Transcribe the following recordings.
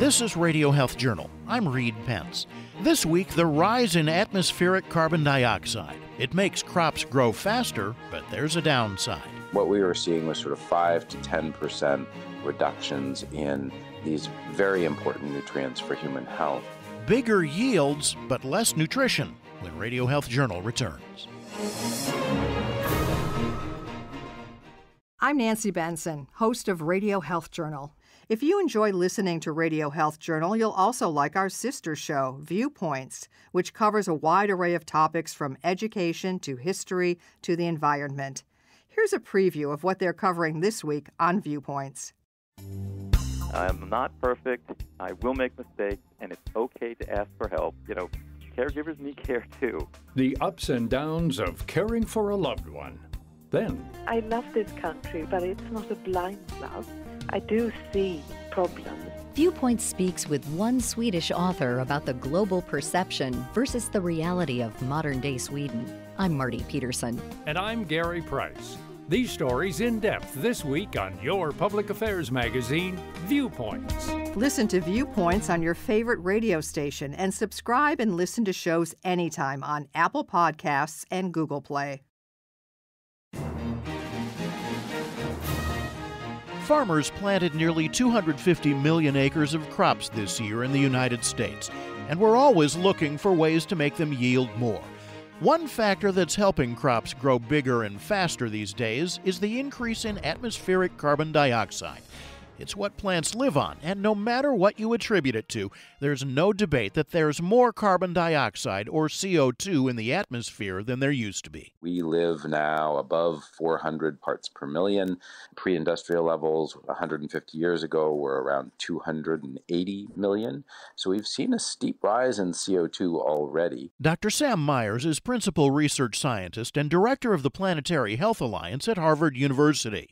This is Radio Health Journal. I'm Reed Pence. This week, the rise in atmospheric carbon dioxide. It makes crops grow faster, but there's a downside. What we were seeing was sort of 5 to 10% reductions in these very important nutrients for human health. Bigger yields, but less nutrition when Radio Health Journal returns. I'm Nancy Benson, host of Radio Health Journal. If you enjoy listening to Radio Health Journal, you'll also like our sister show, Viewpoints, which covers a wide array of topics from education to history to the environment. Here's a preview of what they're covering this week on Viewpoints. I'm not perfect. I will make mistakes, and it's okay to ask for help. You know, caregivers need care too. The ups and downs of caring for a loved one. Then, I love this country, but it's not a blind love. I do see problems. Viewpoint speaks with one Swedish author about the global perception versus the reality of modern day Sweden. I'm Marty Peterson. And I'm Gary Price. These stories in depth this week on your public affairs magazine, Viewpoints. Listen to Viewpoints on your favorite radio station and subscribe and listen to shows anytime on Apple Podcasts and Google Play. Farmers planted nearly 250 million acres of crops this year in the United States, and we're always looking for ways to make them yield more. One factor that's helping crops grow bigger and faster these days is the increase in atmospheric carbon dioxide. It's what plants live on, and no matter what you attribute it to, there's no debate that there's more carbon dioxide or CO2 in the atmosphere than there used to be. We live now above 400 parts per million. Pre industrial levels 150 years ago were around 280 million. So we've seen a steep rise in CO2 already. Dr. Sam Myers is principal research scientist and director of the Planetary Health Alliance at Harvard University.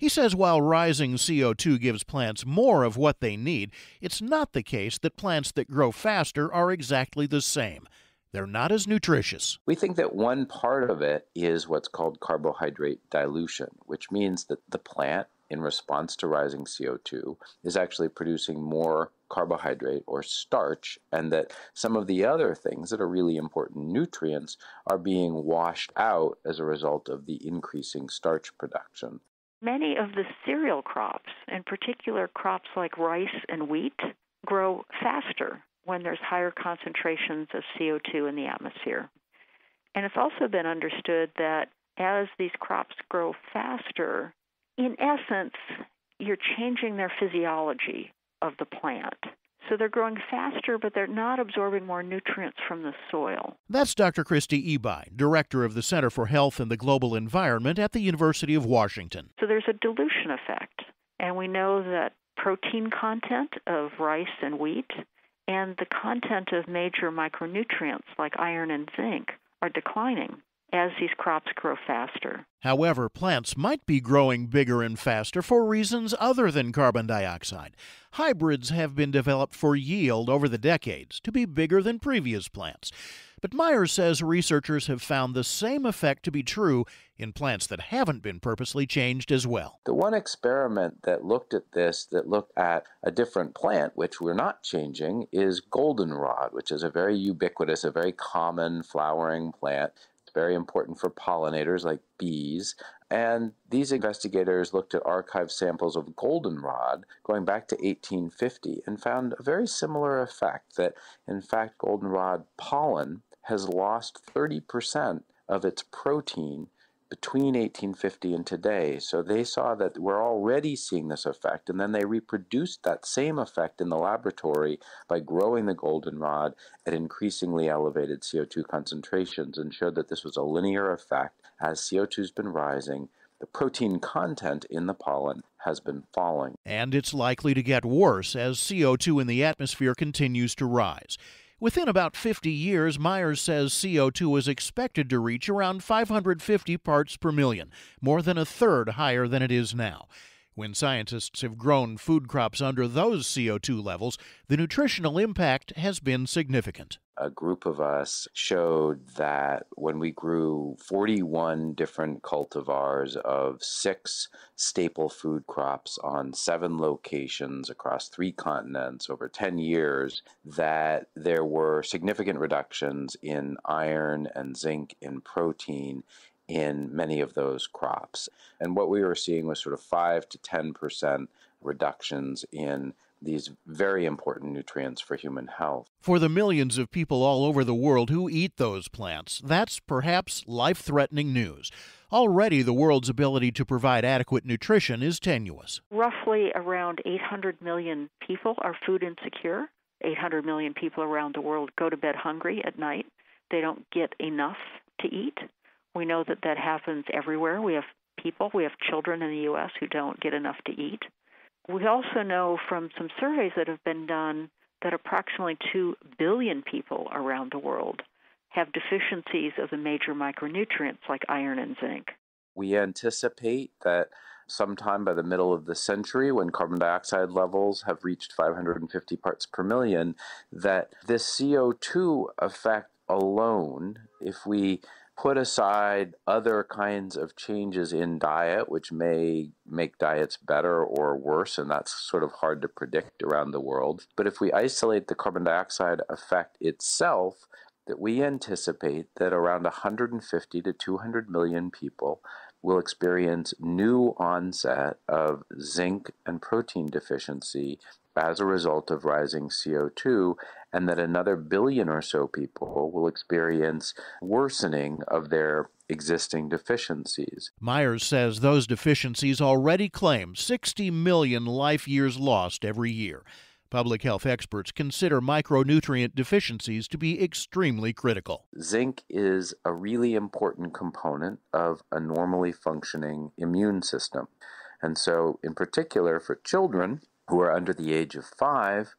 He says while rising CO2 gives plants more of what they need, it's not the case that plants that grow faster are exactly the same. They're not as nutritious. We think that one part of it is what's called carbohydrate dilution, which means that the plant, in response to rising CO2, is actually producing more carbohydrate or starch, and that some of the other things that are really important nutrients are being washed out as a result of the increasing starch production. Many of the cereal crops, in particular crops like rice and wheat, grow faster when there's higher concentrations of CO2 in the atmosphere. And it's also been understood that as these crops grow faster, in essence, you're changing their physiology of the plant. So they're growing faster, but they're not absorbing more nutrients from the soil. That's Dr. Christy Eby, Director of the Center for Health and the Global Environment at the University of Washington. So there's a dilution effect, and we know that protein content of rice and wheat and the content of major micronutrients like iron and zinc are declining as these crops grow faster. However, plants might be growing bigger and faster for reasons other than carbon dioxide. Hybrids have been developed for yield over the decades to be bigger than previous plants. But Meyer says researchers have found the same effect to be true in plants that haven't been purposely changed as well. The one experiment that looked at this, that looked at a different plant, which we're not changing, is goldenrod, which is a very ubiquitous, a very common flowering plant very important for pollinators like bees. And these investigators looked at archive samples of goldenrod going back to 1850 and found a very similar effect that, in fact, goldenrod pollen has lost 30% of its protein between 1850 and today. So they saw that we're already seeing this effect, and then they reproduced that same effect in the laboratory by growing the goldenrod at increasingly elevated CO2 concentrations and showed that this was a linear effect. As CO2's been rising, the protein content in the pollen has been falling. And it's likely to get worse as CO2 in the atmosphere continues to rise. Within about 50 years, Myers says CO2 is expected to reach around 550 parts per million, more than a third higher than it is now. When scientists have grown food crops under those CO2 levels, the nutritional impact has been significant. A group of us showed that when we grew 41 different cultivars of six staple food crops on seven locations across three continents over 10 years, that there were significant reductions in iron and zinc in protein in many of those crops. And what we were seeing was sort of 5 to 10% reductions in these very important nutrients for human health. For the millions of people all over the world who eat those plants, that's perhaps life threatening news. Already, the world's ability to provide adequate nutrition is tenuous. Roughly around 800 million people are food insecure. 800 million people around the world go to bed hungry at night. They don't get enough to eat. We know that that happens everywhere. We have people, we have children in the U.S. who don't get enough to eat. We also know from some surveys that have been done that approximately 2 billion people around the world have deficiencies of the major micronutrients like iron and zinc. We anticipate that sometime by the middle of the century, when carbon dioxide levels have reached 550 parts per million, that this CO2 effect alone, if we put aside other kinds of changes in diet, which may make diets better or worse, and that's sort of hard to predict around the world. But if we isolate the carbon dioxide effect itself, that we anticipate that around 150 to 200 million people will experience new onset of zinc and protein deficiency as a result of rising CO2, and that another billion or so people will experience worsening of their existing deficiencies. Myers says those deficiencies already claim 60 million life years lost every year. Public health experts consider micronutrient deficiencies to be extremely critical. Zinc is a really important component of a normally functioning immune system. And so, in particular, for children, who are under the age of five,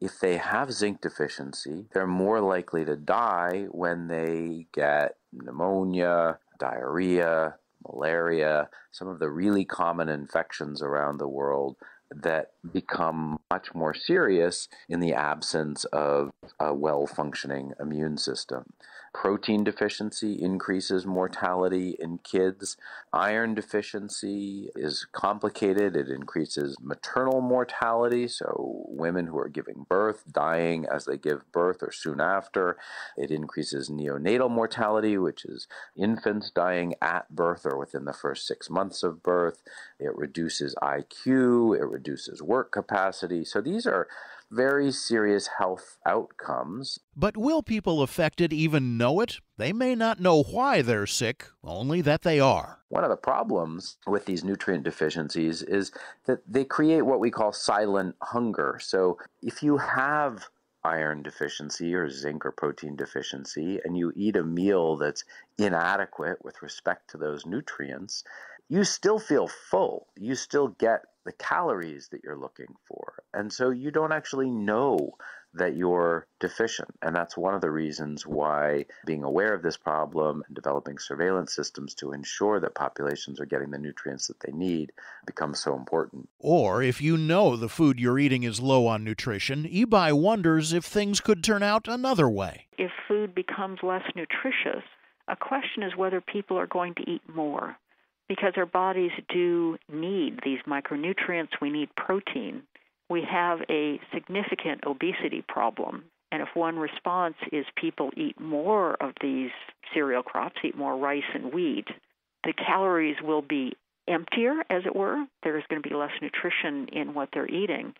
if they have zinc deficiency, they're more likely to die when they get pneumonia, diarrhea, malaria, some of the really common infections around the world that become much more serious in the absence of a well functioning immune system. Protein deficiency increases mortality in kids. Iron deficiency is complicated, it increases maternal mortality, so women who are giving birth dying as they give birth or soon after. It increases neonatal mortality, which is infants dying at birth or within the first six months of birth. It reduces IQ, it reduces work capacity. So these are very serious health outcomes. But will people affected even know it? They may not know why they're sick, only that they are. One of the problems with these nutrient deficiencies is that they create what we call silent hunger. So if you have iron deficiency or zinc or protein deficiency and you eat a meal that's inadequate with respect to those nutrients, you still feel full. You still get the calories that you're looking for. And so you don't actually know that you're deficient. And that's one of the reasons why being aware of this problem and developing surveillance systems to ensure that populations are getting the nutrients that they need becomes so important. Or if you know the food you're eating is low on nutrition, Ebi wonders if things could turn out another way. If food becomes less nutritious, a question is whether people are going to eat more because our bodies do need these micronutrients, we need protein. We have a significant obesity problem. And if one response is people eat more of these cereal crops, eat more rice and wheat, the calories will be emptier, as it were. There is going to be less nutrition in what they're eating.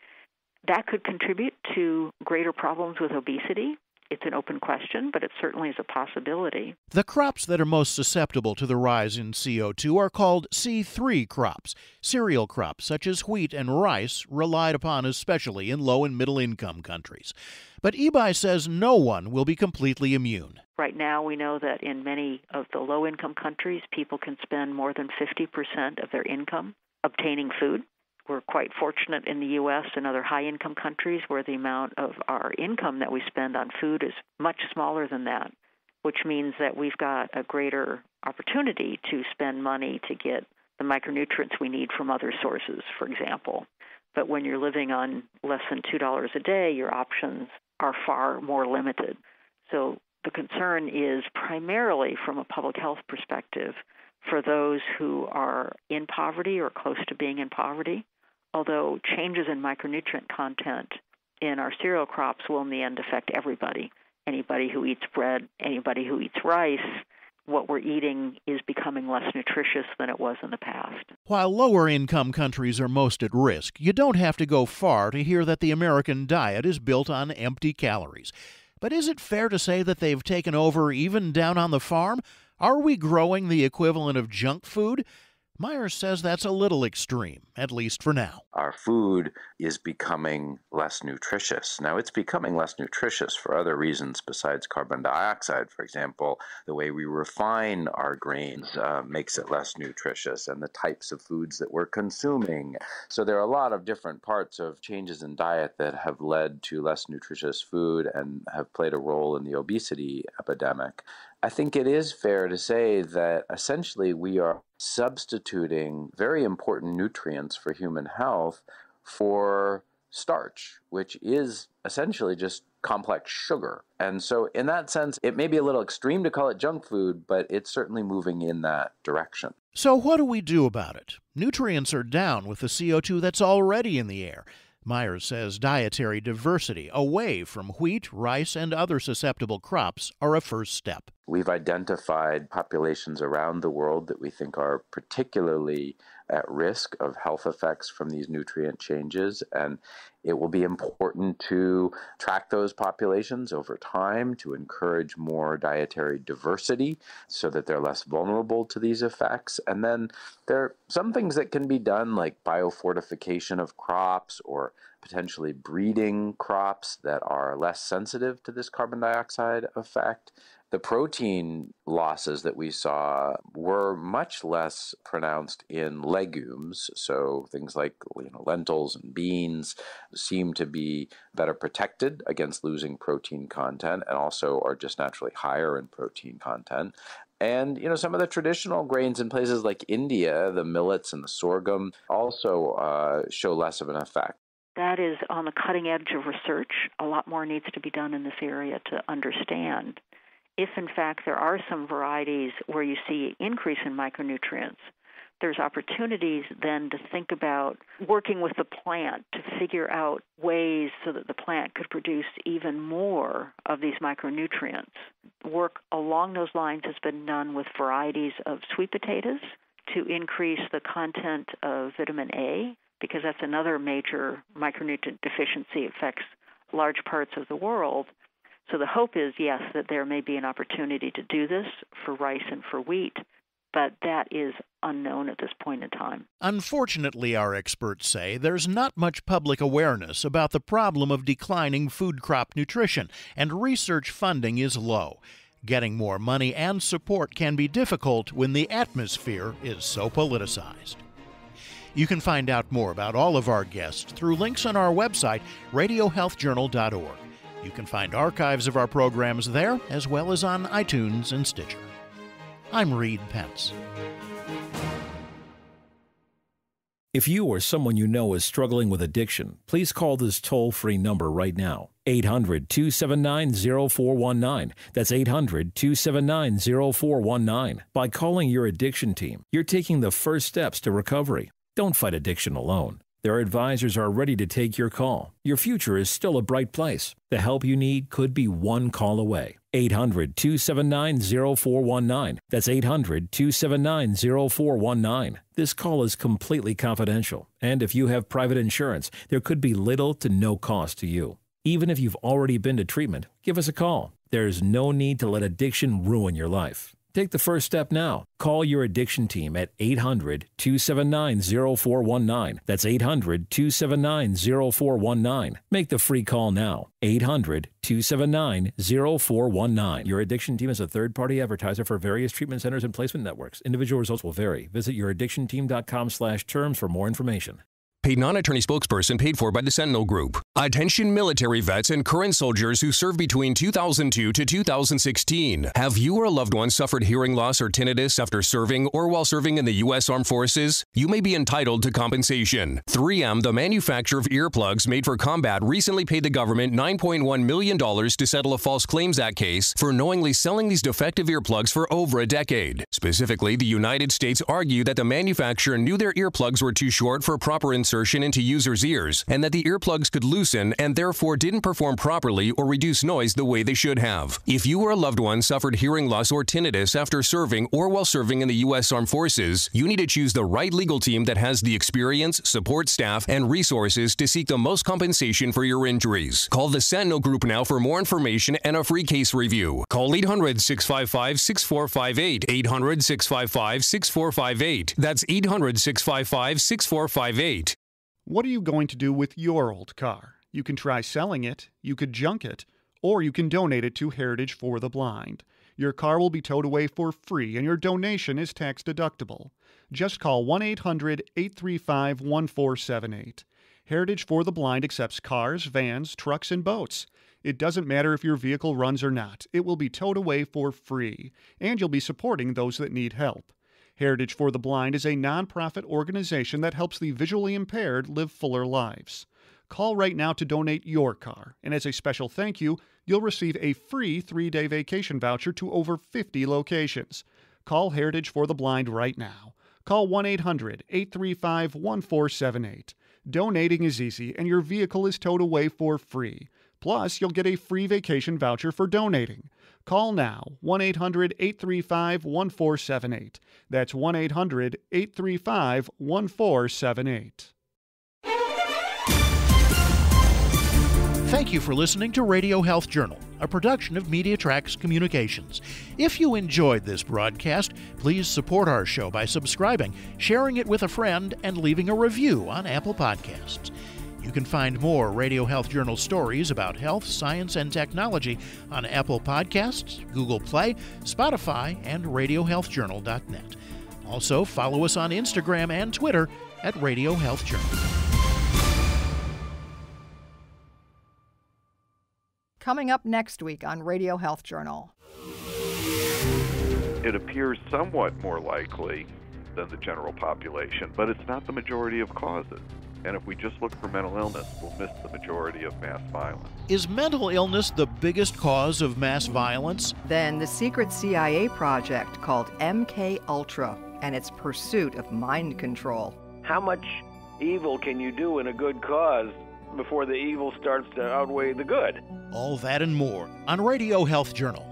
That could contribute to greater problems with obesity it's an open question, but it certainly is a possibility. The crops that are most susceptible to the rise in CO2 are called C3 crops. Cereal crops such as wheat and rice relied upon especially in low and middle income countries. But Ebi says no one will be completely immune. Right now, we know that in many of the low income countries, people can spend more than 50% of their income obtaining food we're quite fortunate in the U.S. and other high income countries where the amount of our income that we spend on food is much smaller than that, which means that we've got a greater opportunity to spend money to get the micronutrients we need from other sources, for example. But when you're living on less than $2 a day, your options are far more limited. So the concern is primarily from a public health perspective for those who are in poverty or close to being in poverty although changes in micronutrient content in our cereal crops will in the end affect everybody. Anybody who eats bread, anybody who eats rice, what we're eating is becoming less nutritious than it was in the past. While lower income countries are most at risk, you don't have to go far to hear that the American diet is built on empty calories. But is it fair to say that they've taken over even down on the farm? Are we growing the equivalent of junk food? Myers says that's a little extreme, at least for now. Our food is becoming less nutritious. Now, it's becoming less nutritious for other reasons besides carbon dioxide. For example, the way we refine our grains uh, makes it less nutritious, and the types of foods that we're consuming. So, there are a lot of different parts of changes in diet that have led to less nutritious food and have played a role in the obesity epidemic. I think it is fair to say that essentially we are substituting very important nutrients for human health for starch, which is essentially just complex sugar. And so, in that sense, it may be a little extreme to call it junk food, but it's certainly moving in that direction. So, what do we do about it? Nutrients are down with the CO2 that's already in the air. Myers says dietary diversity away from wheat, rice, and other susceptible crops are a first step. We've identified populations around the world that we think are particularly at risk of health effects from these nutrient changes. And it will be important to track those populations over time to encourage more dietary diversity so that they're less vulnerable to these effects. And then there are some things that can be done, like biofortification of crops or potentially breeding crops that are less sensitive to this carbon dioxide effect. The protein losses that we saw were much less pronounced in legumes. So things like you know, lentils and beans seem to be better protected against losing protein content and also are just naturally higher in protein content. And you know some of the traditional grains in places like India, the millets and the sorghum, also uh, show less of an effect that is on the cutting edge of research. A lot more needs to be done in this area to understand if in fact there are some varieties where you see increase in micronutrients, there's opportunities then to think about working with the plant to figure out ways so that the plant could produce even more of these micronutrients. Work along those lines has been done with varieties of sweet potatoes to increase the content of vitamin A because that's another major micronutrient deficiency affects large parts of the world. So the hope is, yes, that there may be an opportunity to do this for rice and for wheat, but that is unknown at this point in time. Unfortunately, our experts say there's not much public awareness about the problem of declining food crop nutrition, and research funding is low. Getting more money and support can be difficult when the atmosphere is so politicized. You can find out more about all of our guests through links on our website, radiohealthjournal.org. You can find archives of our programs there, as well as on iTunes and Stitcher. I'm Reed Pence. If you or someone you know is struggling with addiction, please call this toll free number right now 800 279 0419. That's 800 279 0419. By calling your addiction team, you're taking the first steps to recovery. Don't fight addiction alone. Their advisors are ready to take your call. Your future is still a bright place. The help you need could be one call away. 800 279 0419. That's 800 279 0419. This call is completely confidential, and if you have private insurance, there could be little to no cost to you. Even if you've already been to treatment, give us a call. There's no need to let addiction ruin your life. Take the first step now. Call your addiction team at 800 279 0419. That's 800 279 0419. Make the free call now. 800 279 0419. Your addiction team is a third party advertiser for various treatment centers and placement networks. Individual results will vary. Visit youraddictionteam.com slash terms for more information paid non attorney spokesperson paid for by the Sentinel Group. Attention military vets and current soldiers who served between 2002 to 2016. Have you or a loved one suffered hearing loss or tinnitus after serving or while serving in the U.S. Armed Forces? You may be entitled to compensation. 3M, the manufacturer of earplugs made for combat, recently paid the government $9.1 million to settle a False Claims Act case for knowingly selling these defective earplugs for over a decade. Specifically, the United States argued that the manufacturer knew their earplugs were too short for proper insertion insertion into users' ears and that the earplugs could loosen and therefore didn't perform properly or reduce noise the way they should have. If you or a loved one suffered hearing loss or tinnitus after serving or while serving in the U.S. Armed Forces, you need to choose the right legal team that has the experience, support staff, and resources to seek the most compensation for your injuries. Call the Sentinel Group now for more information and a free case review. Call 800 655 6458. 800 655 6458. That's 800 655 6458. What are you going to do with your old car? You can try selling it, you could junk it, or you can donate it to Heritage for the Blind. Your car will be towed away for free and your donation is tax deductible. Just call 1 800 835 1478. Heritage for the Blind accepts cars, vans, trucks, and boats. It doesn't matter if your vehicle runs or not, it will be towed away for free, and you'll be supporting those that need help. Heritage for the Blind is a nonprofit organization that helps the visually impaired live fuller lives. Call right now to donate your car, and as a special thank you, you'll receive a free three day vacation voucher to over 50 locations. Call Heritage for the Blind right now. Call 1 800 835 1478. Donating is easy, and your vehicle is towed away for free. Plus, you'll get a free vacation voucher for donating. Call now 1 800 835 1478. That's 1 800 835 1478. Thank you for listening to Radio Health Journal, a production of MediaTracks Communications. If you enjoyed this broadcast, please support our show by subscribing, sharing it with a friend, and leaving a review on Apple Podcasts. You can find more Radio Health Journal stories about health, science, and technology on Apple Podcasts, Google Play, Spotify, and RadioHealthJournal.net. Also, follow us on Instagram and Twitter at Radio Health Journal. Coming up next week on Radio Health Journal. It appears somewhat more likely than the general population, but it's not the majority of causes. And if we just look for mental illness, we'll miss the majority of mass violence. Is mental illness the biggest cause of mass violence? Then the secret CIA project called MK Ultra and its pursuit of mind control. How much evil can you do in a good cause before the evil starts to outweigh the good? All that and more on Radio Health Journal.